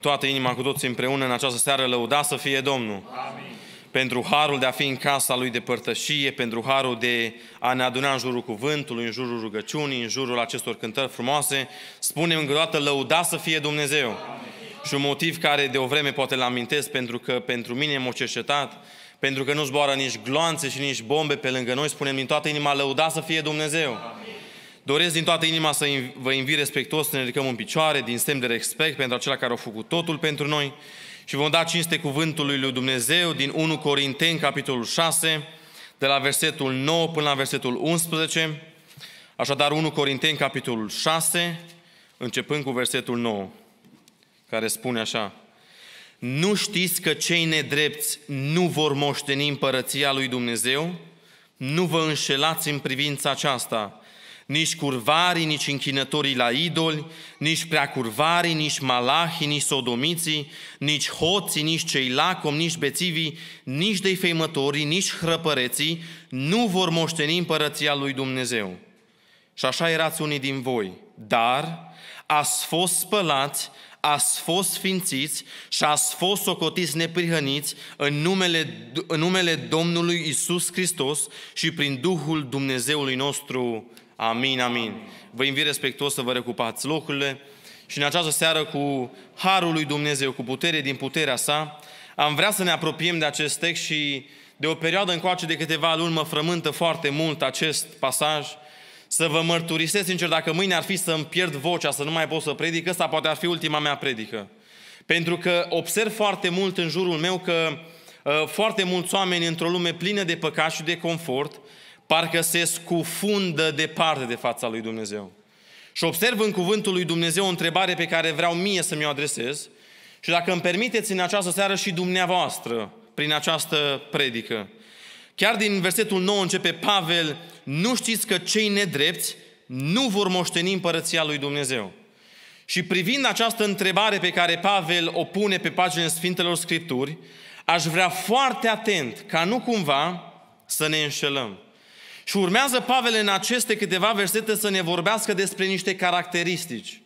Toată inima cu toți împreună în această seară lăuda să fie Domnul. Amin. Pentru harul de a fi în casa lui de părtășie, pentru harul de a ne aduna în jurul cuvântului, în jurul rugăciunii, în jurul acestor cântări frumoase, spunem încă o dată lăuda să fie Dumnezeu. Amin. Și un motiv care de o vreme poate l amintesc pentru că pentru mine m-a cercetat, pentru că nu zboară nici gloanțe și nici bombe pe lângă noi, spunem din toată inima, lăuda să fie Dumnezeu. Amin. Doresc din toată inima să vă invit respectuos să ne ridicăm în picioare, din semn de respect pentru acela care a făcut totul pentru noi și vom da cinste cuvântului lui Dumnezeu din 1 Corinteni, capitolul 6, de la versetul 9 până la versetul 11. Așadar, 1 Corinteni, capitolul 6, începând cu versetul 9, care spune așa. Nu știți că cei nedrepți nu vor moșteni împărăția lui Dumnezeu? Nu vă înșelați în privința aceasta. Nici curvarii, nici închinătorii la idoli, nici preacurvarii, nici malahii, nici sodomiții, nici hoții, nici cei lacom, nici bețivii, nici defăimătorii, nici hrăpăreții nu vor moșteni împărăția lui Dumnezeu. Și așa erați unii din voi, dar ați fost spălați, ați fost sfințiți și ați fost socotiți neprihăniți în numele, în numele Domnului Isus Hristos și prin Duhul Dumnezeului nostru. Amin, amin. Vă invit respectuos să vă recupați locurile și în această seară cu Harul lui Dumnezeu, cu putere din puterea sa, am vrea să ne apropiem de acest text și de o perioadă încoace de câteva luni mă frământă foarte mult acest pasaj – să vă mărturisesc sincer, dacă mâine ar fi să-mi pierd vocea, să nu mai pot să predic, asta poate ar fi ultima mea predică. Pentru că observ foarte mult în jurul meu că uh, foarte mulți oameni într-o lume plină de păcat și de confort, parcă se scufundă departe de fața lui Dumnezeu. Și observ în cuvântul lui Dumnezeu o întrebare pe care vreau mie să mi-o adresez și dacă îmi permiteți în această seară și dumneavoastră, prin această predică. Chiar din versetul 9 începe Pavel, nu știți că cei nedrepți nu vor moșteni împărăția lui Dumnezeu. Și privind această întrebare pe care Pavel o pune pe paginile Sfintelor Scripturi, aș vrea foarte atent ca nu cumva să ne înșelăm. Și urmează Pavel în aceste câteva versete să ne vorbească despre niște caracteristici.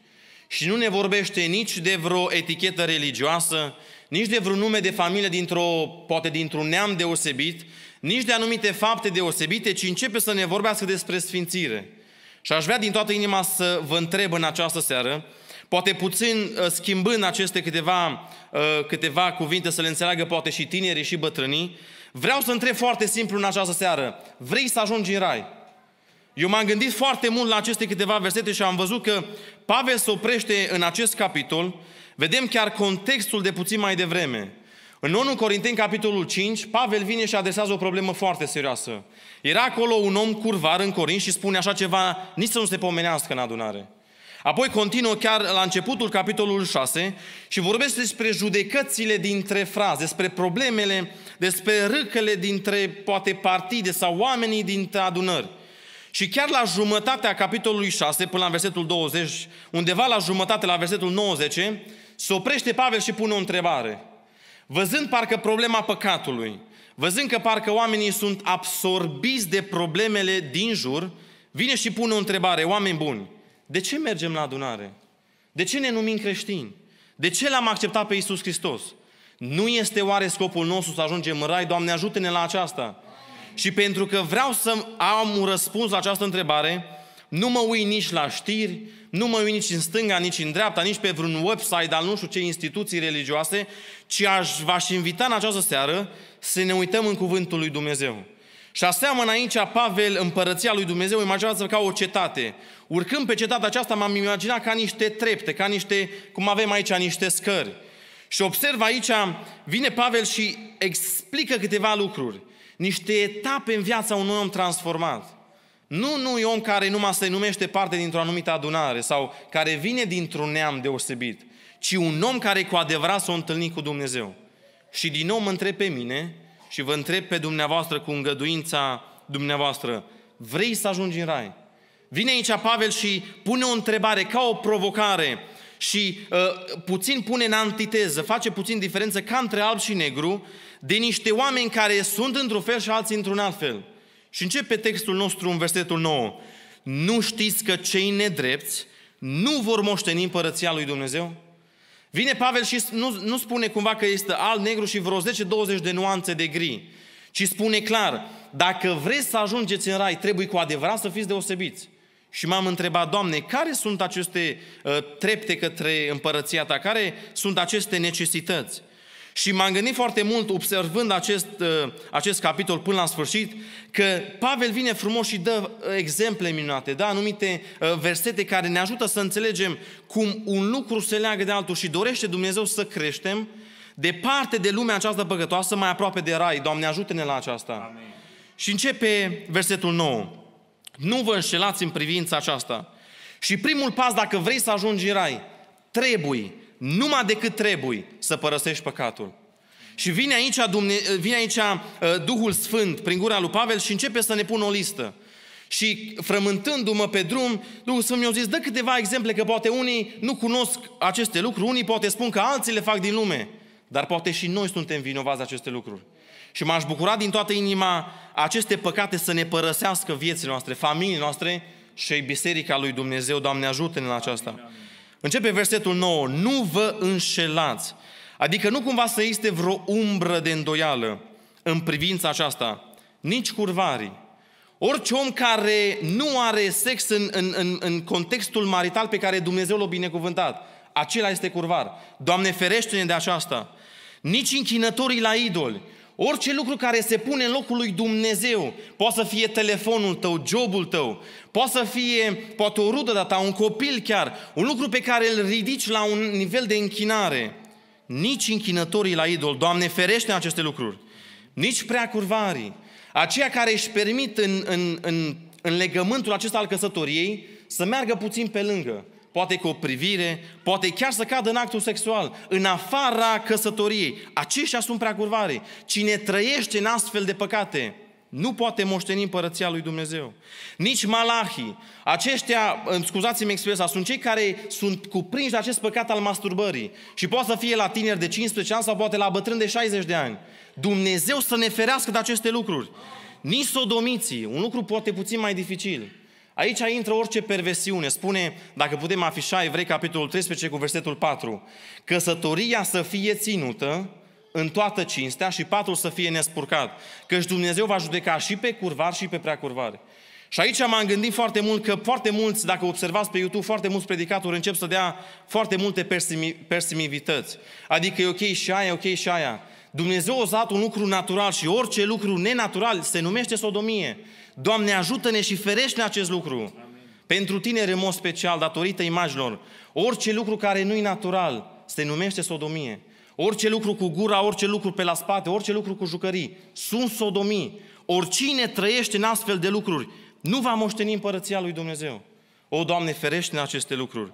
Și nu ne vorbește nici de vreo etichetă religioasă, nici de vreun nume de familie, dintr-o, poate dintr-un neam deosebit, nici de anumite fapte deosebite, ci începe să ne vorbească despre sfințire. Și aș vrea din toată inima să vă întreb în această seară, poate puțin uh, schimbând aceste câteva, uh, câteva cuvinte să le înțeleagă poate și tinerii și bătrânii, vreau să întreb foarte simplu în această seară, vrei să ajungi în rai? Eu m-am gândit foarte mult la aceste câteva versete și am văzut că Pavel se oprește în acest capitol Vedem chiar contextul de puțin mai devreme. În 1 Corinteni, capitolul 5, Pavel vine și adresează o problemă foarte serioasă. Era acolo un om curvar în Corint și spune așa ceva, nici să nu se pomenească în adunare. Apoi continuă chiar la începutul capitolului 6 și vorbește despre judecățile dintre fraze, despre problemele, despre râcăle dintre poate partide sau oamenii dintre adunări. Și chiar la jumătatea capitolului 6, până la versetul 20, undeva la jumătate, la versetul 90, se oprește Pavel și pune o întrebare. Văzând parcă problema păcatului, văzând că parcă oamenii sunt absorbiți de problemele din jur, vine și pune o întrebare, oameni buni, de ce mergem la adunare? De ce ne numim creștini? De ce l-am acceptat pe Isus Hristos? Nu este oare scopul nostru să ajungem în rai? Doamne, ajută-ne la aceasta! Și pentru că vreau să am un răspuns la această întrebare, nu mă uit nici la știri, nu mă uit nici în stânga, nici în dreapta, nici pe vreun website al nu știu ce instituții religioase, ci aș, v-aș invita în această seară să ne uităm în cuvântul lui Dumnezeu. Și aseamănă aici Pavel împărăția lui Dumnezeu, imaginează ca o cetate. Urcând pe cetatea aceasta m-am imaginat ca niște trepte, ca niște, cum avem aici, niște scări. Și observ aici, vine Pavel și explică câteva lucruri, niște etape în viața unui om transformat. Nu, nu e om care numai se numește parte dintr-o anumită adunare sau care vine dintr-un neam deosebit, ci un om care cu adevărat s-a întâlnit cu Dumnezeu. Și din nou mă întreb pe mine și vă întreb pe dumneavoastră cu îngăduința dumneavoastră, vrei să ajungi în rai? Vine aici Pavel și pune o întrebare ca o provocare și uh, puțin pune în antiteză, face puțin diferență ca între alb și negru, de niște oameni care sunt într-un fel și alții într-un alt fel. Și începe textul nostru în versetul 9. Nu știți că cei nedrepți nu vor moșteni împărăția lui Dumnezeu? Vine Pavel și nu, nu spune cumva că este al negru și vreo 10-20 de nuanțe de gri, ci spune clar, dacă vreți să ajungeți în rai, trebuie cu adevărat să fiți deosebiți. Și m-am întrebat, Doamne, care sunt aceste uh, trepte către împărăția Ta? Care sunt aceste necesități? Și m-am gândit foarte mult, observând acest, uh, acest capitol până la sfârșit, că Pavel vine frumos și dă uh, exemple minunate, da, anumite uh, versete care ne ajută să înțelegem cum un lucru se leagă de altul și dorește Dumnezeu să creștem departe de lumea aceasta păcătoasă, mai aproape de rai. Doamne, ajută-ne la aceasta. Amen. Și începe versetul nou. Nu vă înșelați în privința aceasta. Și primul pas, dacă vrei să ajungi în rai, trebuie numai decât trebuie să părăsești păcatul. Și vine aici, Dumne- vine aici uh, Duhul Sfânt prin gura lui Pavel și începe să ne pună o listă. Și frământându-mă pe drum, Duhul Sfânt mi-a zis, dă câteva exemple, că poate unii nu cunosc aceste lucruri, unii poate spun că alții le fac din lume, dar poate și noi suntem vinovați de aceste lucruri. Și m-aș bucura din toată inima aceste păcate să ne părăsească viețile noastre, familiile noastre și biserica lui Dumnezeu. Doamne, ajută-ne la aceasta. Amin, amin. Începe versetul 9. Nu vă înșelați. Adică nu cumva să existe vreo umbră de îndoială în privința aceasta. Nici curvarii. Orice om care nu are sex în, în, în, în contextul marital pe care Dumnezeu l-a binecuvântat, acela este curvar. Doamne ferește-ne de aceasta. Nici închinătorii la idoli, Orice lucru care se pune în locul lui Dumnezeu, poate să fie telefonul tău, jobul tău, poate să fie poate o rudă de ta, un copil chiar, un lucru pe care îl ridici la un nivel de închinare. Nici închinătorii la idol, Doamne ferește aceste lucruri, nici prea curvarii, aceia care își permit în, în, în, în legământul acesta al căsătoriei să meargă puțin pe lângă, poate cu o privire, poate chiar să cadă în actul sexual, în afara căsătoriei. Aceștia sunt prea curvare. Cine trăiește în astfel de păcate, nu poate moșteni împărăția lui Dumnezeu. Nici malahii. Aceștia, scuzați-mi expresia, sunt cei care sunt cuprinși de acest păcat al masturbării. Și poate să fie la tineri de 15 ani sau poate la bătrân de 60 de ani. Dumnezeu să ne ferească de aceste lucruri. Nici sodomiții, un lucru poate puțin mai dificil. Aici intră orice perversiune. Spune, dacă putem afișa Evrei capitolul 13 cu versetul 4, căsătoria să fie ținută în toată cinstea și patul să fie nespurcat, căci Dumnezeu va judeca și pe curvar și pe prea curvare. Și aici m-am gândit foarte mult că foarte mulți, dacă observați pe YouTube, foarte mulți predicatori încep să dea foarte multe persimivități. Adică e ok și aia, e ok și aia. Dumnezeu a dat un lucru natural și orice lucru nenatural se numește sodomie. Doamne, ajută-ne și ferește ne acest lucru. Amin. Pentru tine, în mod special, datorită imaginilor, orice lucru care nu-i natural se numește sodomie. Orice lucru cu gura, orice lucru pe la spate, orice lucru cu jucării, sunt sodomii. Oricine trăiește în astfel de lucruri, nu va moșteni împărăția lui Dumnezeu. O, Doamne, ferește ne aceste lucruri.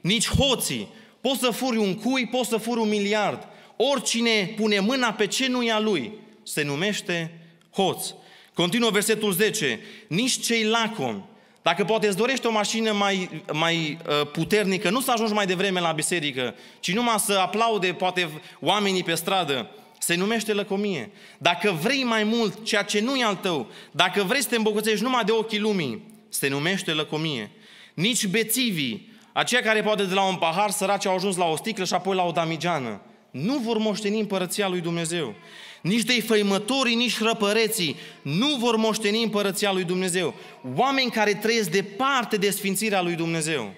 Nici hoții. Poți să furi un cui, poți să furi un miliard oricine pune mâna pe ce nu-i cenuia lui se numește hoț. Continuă versetul 10. Nici cei lacom, Dacă poate îți dorești o mașină mai, mai ă, puternică, nu să ajungi mai devreme la biserică, ci numai să aplaude poate oamenii pe stradă. Se numește lăcomie. Dacă vrei mai mult ceea ce nu e al tău, dacă vrei să te îmbogățești numai de ochii lumii, se numește lăcomie. Nici bețivii, aceia care poate de la un pahar săraci au ajuns la o sticlă și apoi la o damigeană nu vor moșteni împărăția lui Dumnezeu. Nici de făimătorii, nici răpăreții nu vor moșteni împărăția lui Dumnezeu. Oameni care trăiesc departe de sfințirea lui Dumnezeu.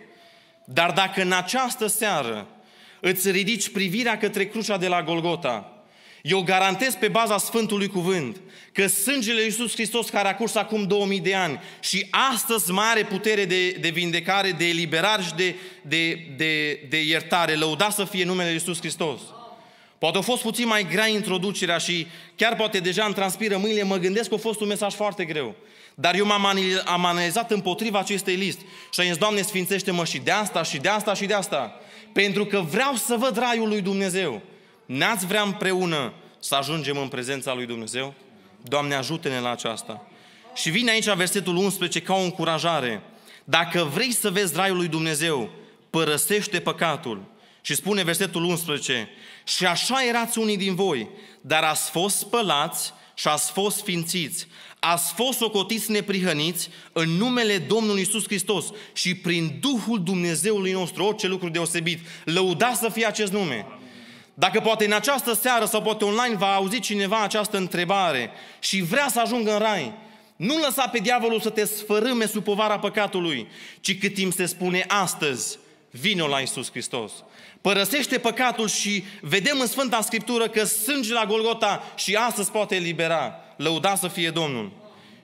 Dar dacă în această seară îți ridici privirea către crucea de la Golgota, eu garantez pe baza Sfântului Cuvânt că sângele Iisus Hristos care a curs acum 2000 de ani și astăzi mai are putere de, de vindecare, de eliberare și de, de, de, de iertare. Lăuda să fie numele Iisus Hristos. Poate a fost puțin mai grea introducerea și chiar poate deja îmi transpiră mâinile, mă gândesc că a fost un mesaj foarte greu. Dar eu m-am analizat împotriva acestei list. Și am zis, Doamne, sfințește-mă și de asta, și de asta, și de asta. Pentru că vreau să văd raiul lui Dumnezeu. ne ați vrea împreună să ajungem în prezența lui Dumnezeu? Doamne, ajută-ne la aceasta. Și vine aici versetul 11 ca o încurajare. Dacă vrei să vezi raiul lui Dumnezeu, părăsește păcatul. Și spune versetul 11, și așa erați unii din voi, dar ați fost spălați și ați fost sfințiți, ați fost ocotiți neprihăniți în numele Domnului Isus Hristos și prin Duhul Dumnezeului nostru, orice lucru deosebit. Lăudați să fie acest nume. Dacă poate în această seară sau poate online va auzi cineva această întrebare și vrea să ajungă în rai, nu lăsa pe diavolul să te sfărâme sub povara păcatului, ci cât timp se spune astăzi – vinul la Isus Hristos. Părăsește păcatul și vedem în Sfânta Scriptură că sângele la Golgota și astăzi poate elibera. Lăuda să fie Domnul.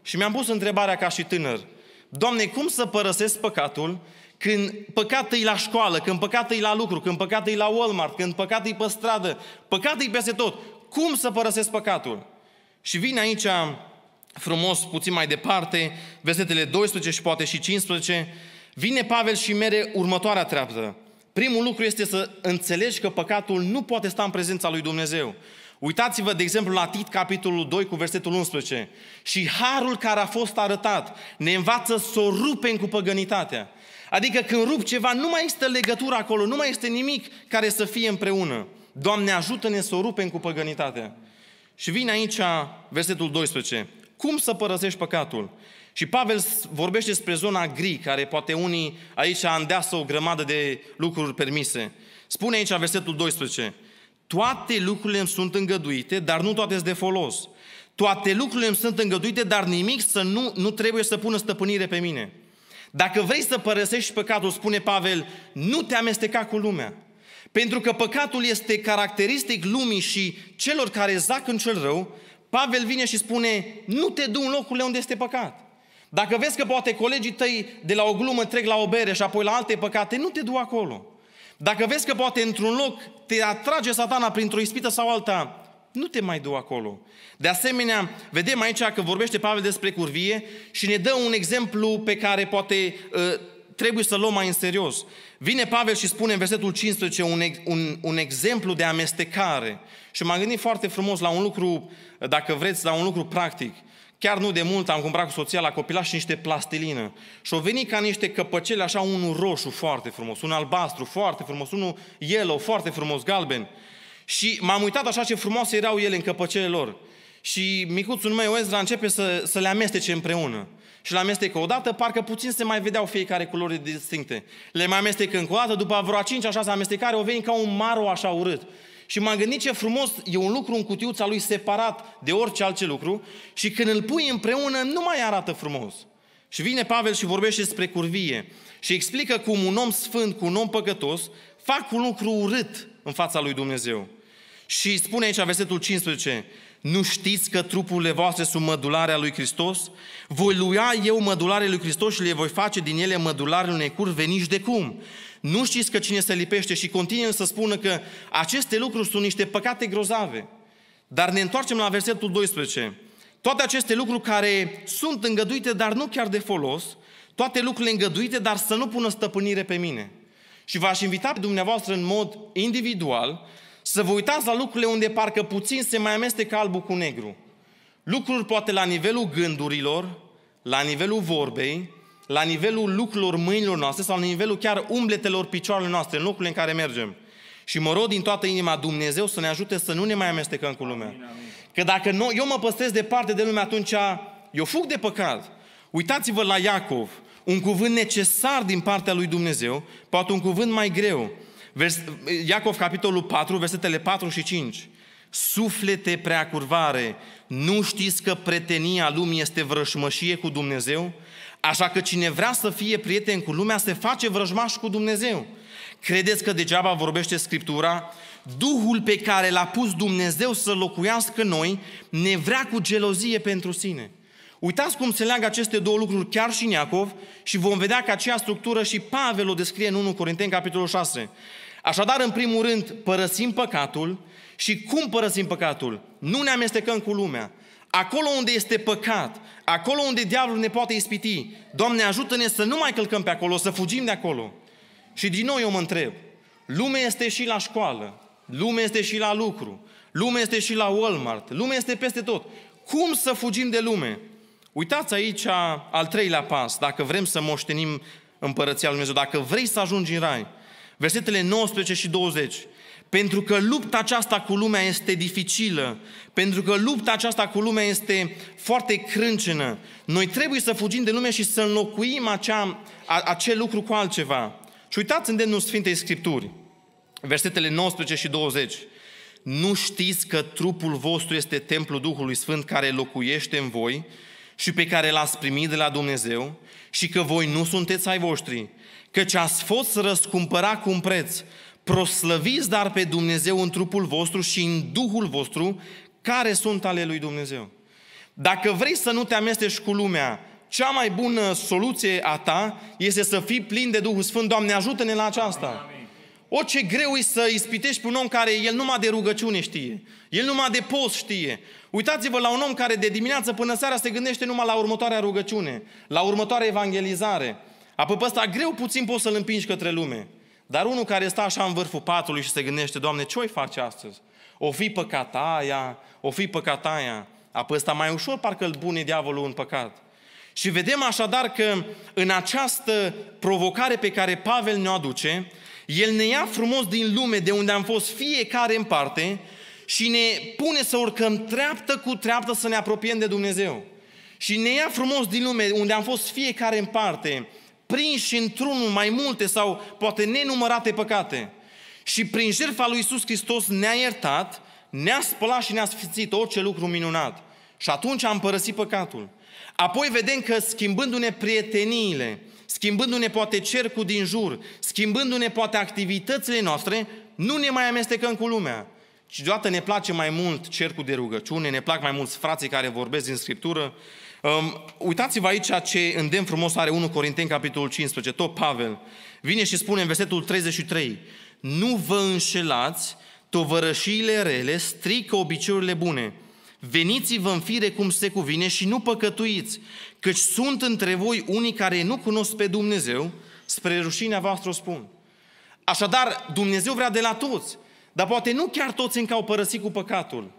Și mi-am pus întrebarea ca și tânăr. Doamne, cum să părăsesc păcatul când păcatul e la școală, când păcatul e la lucru, când păcatul e la Walmart, când păcatul e pe stradă, păcatul e peste tot. Cum să părăsesc păcatul? Și vine aici frumos, puțin mai departe, versetele 12 și poate și 15, Vine Pavel și mere următoarea treaptă. Primul lucru este să înțelegi că păcatul nu poate sta în prezența lui Dumnezeu. Uitați-vă, de exemplu, la Tit, capitolul 2, cu versetul 11. Și harul care a fost arătat ne învață să o rupem cu păgănitatea. Adică când rup ceva, nu mai este legătură acolo, nu mai este nimic care să fie împreună. Doamne, ajută-ne să o rupem cu păgănitatea. Și vine aici versetul 12. Cum să părăsești păcatul? Și Pavel vorbește despre zona gri, care poate unii aici îndeasă o grămadă de lucruri permise. Spune aici în versetul 12, toate lucrurile îmi sunt îngăduite, dar nu toate sunt de folos. Toate lucrurile îmi sunt îngăduite, dar nimic să nu, nu trebuie să pună stăpânire pe mine. Dacă vrei să părăsești păcatul, spune Pavel, nu te amesteca cu lumea. Pentru că păcatul este caracteristic lumii și celor care zac în cel rău, Pavel vine și spune, nu te du în locurile unde este păcat. Dacă vezi că poate colegii tăi de la o glumă trec la o bere și apoi la alte păcate, nu te du acolo. Dacă vezi că poate într-un loc te atrage satana printr-o ispită sau alta, nu te mai du acolo. De asemenea, vedem aici că vorbește Pavel despre curvie și ne dă un exemplu pe care poate ă, trebuie să luăm mai în serios. Vine Pavel și spune în versetul 15 un, un, un exemplu de amestecare. Și m-am gândit foarte frumos la un lucru, dacă vreți, la un lucru practic. Chiar nu de mult am cumpărat cu soția la copilaș și niște plastilină. Și au venit ca niște căpăcele, așa unul roșu foarte frumos, un albastru foarte frumos, unul yellow foarte frumos, galben. Și m-am uitat așa ce frumoase erau ele în căpăcele lor. Și micuțul meu Ezra începe să, să le amestece împreună. Și le amestecă odată, parcă puțin se mai vedeau fiecare culori distincte. Le mai amestecă încă o dată, după vreo 5 așa se amestecare, o veni ca un maro așa urât și m-am gândit ce frumos e un lucru în cutiuța lui separat de orice altce lucru și când îl pui împreună nu mai arată frumos. Și vine Pavel și vorbește despre curvie și explică cum un om sfânt cu un om păcătos fac un lucru urât în fața lui Dumnezeu. Și spune aici versetul 15, nu știți că trupurile voastre sunt mădularea lui Hristos? Voi lua eu mădularea lui Hristos și le voi face din ele mădularele unei curve nici de cum. Nu știți că cine se lipește și continuă să spună că aceste lucruri sunt niște păcate grozave. Dar ne întoarcem la versetul 12. Toate aceste lucruri care sunt îngăduite, dar nu chiar de folos, toate lucrurile îngăduite, dar să nu pună stăpânire pe mine. Și v-aș invita pe dumneavoastră în mod individual să vă uitați la lucrurile unde parcă puțin se mai amestecă albul cu negru. Lucruri poate la nivelul gândurilor, la nivelul vorbei, la nivelul lucrurilor mâinilor noastre sau la nivelul chiar umbletelor picioarelor noastre, în locurile în care mergem. Și mă rog din toată inima Dumnezeu să ne ajute să nu ne mai amestecăm cu lumea. Că dacă nu, eu mă păstrez departe de lume, atunci eu fug de păcat. Uitați-vă la Iacov, un cuvânt necesar din partea lui Dumnezeu, poate un cuvânt mai greu. Vers, Iacov, capitolul 4, versetele 4 și 5. Suflete prea curvare, nu știți că pretenia lumii este vrășmășie cu Dumnezeu? Așa că cine vrea să fie prieten cu lumea se face vrăjmaș cu Dumnezeu. Credeți că degeaba vorbește Scriptura? Duhul pe care l-a pus Dumnezeu să locuiască noi ne vrea cu gelozie pentru sine. Uitați cum se leagă aceste două lucruri chiar și în Iacov și vom vedea că aceea structură și Pavel o descrie în 1 Corinteni, capitolul 6. Așadar, în primul rând, părăsim păcatul și cum părăsim păcatul? Nu ne amestecăm cu lumea. Acolo unde este păcat, acolo unde diavolul ne poate ispiti, Doamne ajută-ne să nu mai călcăm pe acolo, să fugim de acolo. Și din nou eu mă întreb, lumea este și la școală, lumea este și la lucru, lumea este și la Walmart, lumea este peste tot. Cum să fugim de lume? Uitați aici al treilea pas, dacă vrem să moștenim împărăția lui Dumnezeu, dacă vrei să ajungi în rai. Versetele 19 și 20. Pentru că lupta aceasta cu lumea este dificilă, pentru că lupta aceasta cu lumea este foarte crâncenă. Noi trebuie să fugim de lume și să înlocuim acea, a, acel lucru cu altceva. Și uitați îndemnul Sfintei Scripturi, versetele 19 și 20. Nu știți că trupul vostru este templul Duhului Sfânt care locuiește în voi și pe care l-ați primit de la Dumnezeu și că voi nu sunteți ai voștri, căci ați fost răscumpăra cu un preț. Proslăviți dar pe Dumnezeu în trupul vostru și în Duhul vostru, care sunt ale lui Dumnezeu. Dacă vrei să nu te amesteci cu lumea, cea mai bună soluție a ta este să fii plin de Duhul Sfânt. Doamne, ajută-ne la aceasta! Amin. O, ce greu e să ispitești pe un om care el numai de rugăciune știe. El numai de post știe. Uitați-vă la un om care de dimineață până seara se gândește numai la următoarea rugăciune, la următoarea evangelizare. Apoi pe ăsta greu puțin poți să-l împingi către lume. Dar unul care stă așa în vârful patului și se gândește, Doamne, ce oi face astăzi? O fi păcat aia, o fi păcat aia. Apoi ăsta mai ușor parcă îl bune diavolul în păcat. Și vedem așadar că în această provocare pe care Pavel ne aduce, el ne ia frumos din lume de unde am fost fiecare în parte și ne pune să urcăm treaptă cu treaptă să ne apropiem de Dumnezeu. Și ne ia frumos din lume, unde am fost fiecare în parte, prinși într-unul mai multe sau poate nenumărate păcate. Și prin jertfa lui Isus Hristos ne-a iertat, ne-a spălat și ne-a sfințit orice lucru minunat. Și atunci am părăsit păcatul. Apoi vedem că schimbându-ne prieteniile, schimbându-ne poate cercul din jur, schimbându-ne poate activitățile noastre, nu ne mai amestecăm cu lumea. Și deodată ne place mai mult cercul de rugăciune, ne plac mai mult frații care vorbesc din Scriptură. Um, uitați-vă aici ce îndemn frumos are 1 Corinteni, capitolul 15, tot Pavel. Vine și spune în versetul 33, Nu vă înșelați, tovărășiile rele strică obiceiurile bune. Veniți-vă în fire cum se cuvine și nu păcătuiți, căci sunt între voi unii care nu cunosc pe Dumnezeu, spre rușinea voastră o spun. Așadar, Dumnezeu vrea de la toți dar poate nu chiar toți încă au părăsit cu păcatul.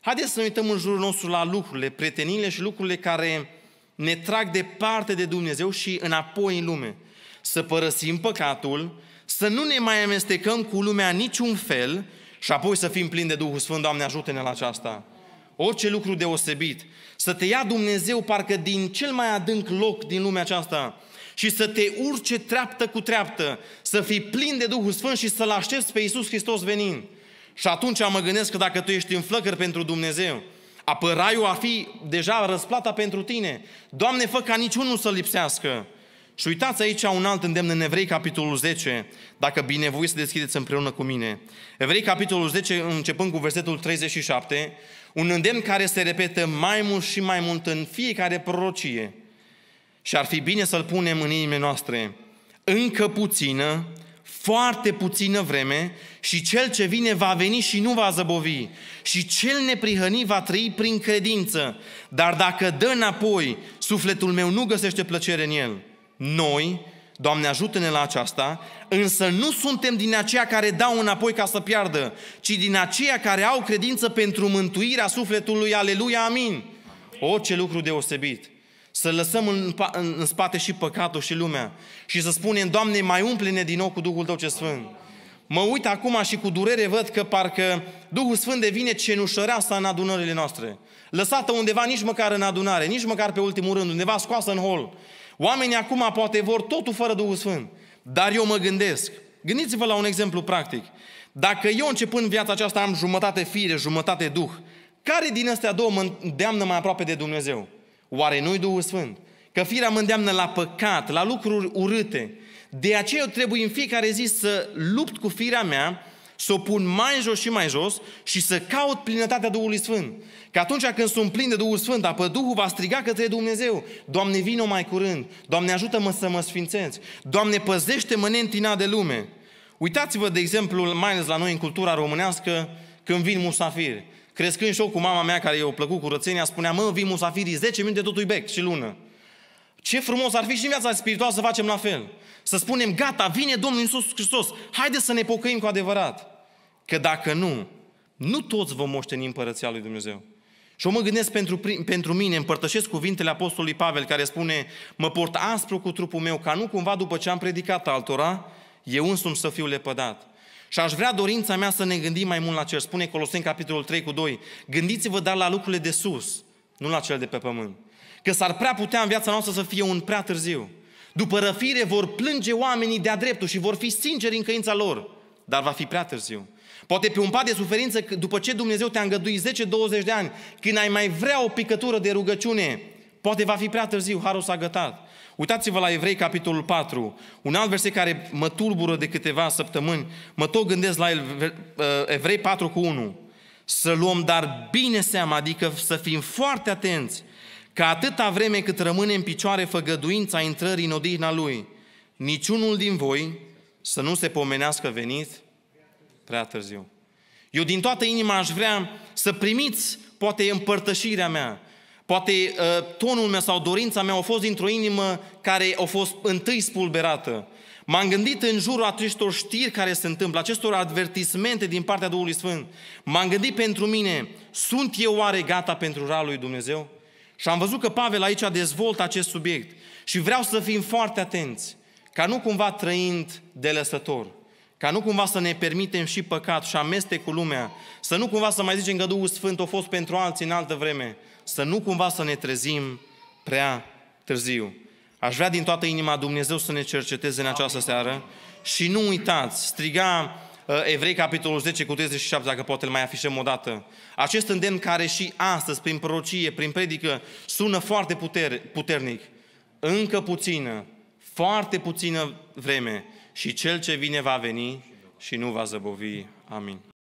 Haideți să ne uităm în jurul nostru la lucrurile, prieteniile și lucrurile care ne trag departe de Dumnezeu și înapoi în lume. Să părăsim păcatul, să nu ne mai amestecăm cu lumea niciun fel și apoi să fim plini de Duhul Sfânt. Doamne, ajută-ne la aceasta! Orice lucru deosebit. Să te ia Dumnezeu parcă din cel mai adânc loc din lumea aceasta și să te urce treaptă cu treaptă, să fii plin de Duhul Sfânt și să-L aștepți pe Iisus Hristos venind. Și atunci mă gândesc că dacă tu ești în flăcări pentru Dumnezeu, apăraiul ar fi deja răsplata pentru tine. Doamne, fă ca niciunul să lipsească. Și uitați aici un alt îndemn în Evrei, capitolul 10, dacă binevoiți să deschideți împreună cu mine. Evrei, capitolul 10, începând cu versetul 37, un îndemn care se repetă mai mult și mai mult în fiecare prorocie. Și ar fi bine să-l punem în inimile noastre încă puțină, foarte puțină vreme și cel ce vine va veni și nu va zăbovi. Și cel neprihănit va trăi prin credință. Dar dacă dă înapoi, sufletul meu nu găsește plăcere în el. Noi, Doamne ajută-ne la aceasta, însă nu suntem din aceia care dau înapoi ca să piardă, ci din aceia care au credință pentru mântuirea sufletului. Aleluia, amin! O, ce lucru deosebit! Să lăsăm în, în, în spate și păcatul și lumea. Și să spunem, Doamne, mai umple-ne din nou cu Duhul Tău ce Sfânt. Mă uit acum și cu durere văd că parcă Duhul Sfânt devine asta în adunările noastre. Lăsată undeva nici măcar în adunare, nici măcar pe ultimul rând, undeva scoasă în hol. Oamenii acum poate vor totul fără Duhul Sfânt. Dar eu mă gândesc. Gândiți-vă la un exemplu practic. Dacă eu începând viața aceasta am jumătate fire, jumătate duh, care din astea două mă îndeamnă mai aproape de Dumnezeu? Oare nu-i Duhul Sfânt? Că firea mă îndeamnă la păcat, la lucruri urâte. De aceea eu trebuie în fiecare zi să lupt cu firea mea, să o pun mai jos și mai jos și să caut plinătatea Duhului Sfânt. Că atunci când sunt plin de Duhul Sfânt, apă Duhul va striga către Dumnezeu. Doamne, vino mai curând. Doamne, ajută-mă să mă sfințez. Doamne, păzește-mă neîntina de lume. Uitați-vă, de exemplu, mai ales la noi în cultura românească, când vin musafiri crescând și eu cu mama mea, care i-a plăcut curățenia, spunea, mă, vii musafirii, 10 minute totul bec și lună. Ce frumos ar fi și în viața spirituală să facem la fel. Să spunem, gata, vine Domnul Iisus Hristos, haide să ne pocăim cu adevărat. Că dacă nu, nu toți vom moșteni împărăția lui Dumnezeu. Și eu mă gândesc pentru, pentru mine, împărtășesc cuvintele Apostolului Pavel care spune mă port aspru cu trupul meu, ca nu cumva după ce am predicat altora, eu însumi să fiu lepădat. Și aș vrea dorința mea să ne gândim mai mult la cer. Spune Coloseni, capitolul 3 cu 2. Gândiți-vă dar la lucrurile de sus, nu la cele de pe pământ. Că s-ar prea putea în viața noastră să fie un prea târziu. După răfire vor plânge oamenii de-a dreptul și vor fi sinceri în căința lor. Dar va fi prea târziu. Poate pe un pat de suferință, după ce Dumnezeu te-a îngăduit 10-20 de ani, când ai mai vrea o picătură de rugăciune, poate va fi prea târziu, harul s-a gătat. Uitați-vă la Evrei, capitolul 4, un alt verset care mă turbură de câteva săptămâni. Mă tot gândesc la uh, Evrei 4 cu 1. Să luăm dar bine seama, adică să fim foarte atenți, că atâta vreme cât rămâne în picioare făgăduința intrării în odihna Lui, niciunul din voi să nu se pomenească venit prea târziu. Eu din toată inima aș vrea să primiți poate împărtășirea mea, Poate uh, tonul meu sau dorința mea a fost dintr-o inimă care a fost întâi spulberată. M-am gândit în jurul acestor știri care se întâmplă, acestor advertismente din partea Duhului Sfânt. M-am gândit pentru mine, sunt eu oare gata pentru ralul lui Dumnezeu? Și am văzut că Pavel aici dezvoltă acest subiect. Și vreau să fim foarte atenți, ca nu cumva trăind de lăsător. Ca nu cumva să ne permitem și păcat și amestec cu lumea, să nu cumva să mai zicem că Duhul Sfânt a fost pentru alții în altă vreme, să nu cumva să ne trezim prea târziu. Aș vrea din toată inima Dumnezeu să ne cerceteze în această seară și nu uitați, striga uh, Evrei, capitolul 10, cu 37, dacă poate îl mai afișăm o dată. Acest îndemn care și astăzi, prin prorocie, prin predică, sună foarte puternic. Încă puțină, foarte puțină vreme, și cel ce vine va veni și nu va zăbovi. Amin.